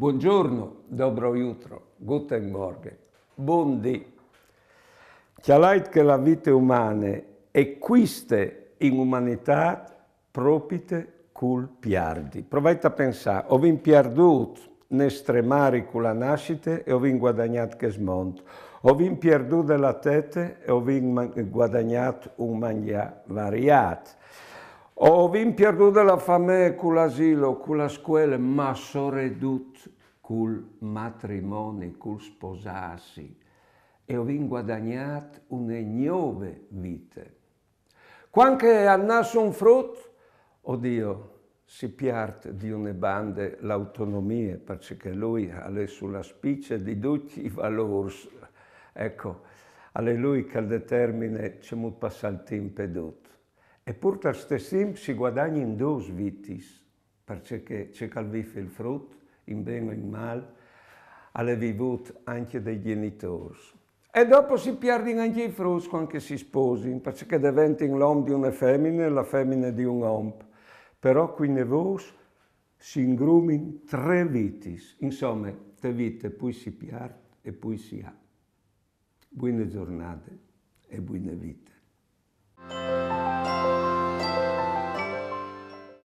Buongiorno, dobro jutro, guten morgen, buon di. Chialait che la vita umana acquiste in umanità propite cul piardi. Provate a pensare, ho vin piardut ne stremari con la nascita e ho vin guadagnat che smont. Ho vin pierdut della tete e ho vin guadagnat un mangià variat. Ovim pierduta la fame culasilo, culascuele, ma soredut cul matrimoni, cul sposarsi, e ho ovim guadagnat une nuove vite. Quanche annas un frut, oddio, si piart di une bande l'autonomia, perché lui ha sulla spice di tutti i valori. Ecco, alle lui che determine c'è molto passato impedito. E pur per stessim si guadagna in due vitis, perché c'è calvife il frutto, in bene o in male, alle vivute anche dei genitori. E dopo si perdono anche i frutti quando si sposi, perché diventano l'uomo di una femmina e la femmina di un uomo. Però qui ne nevos si ingrumin tre vitis, insomma, tre vite, poi si piart e poi si ha. Buone giornate e buone vite.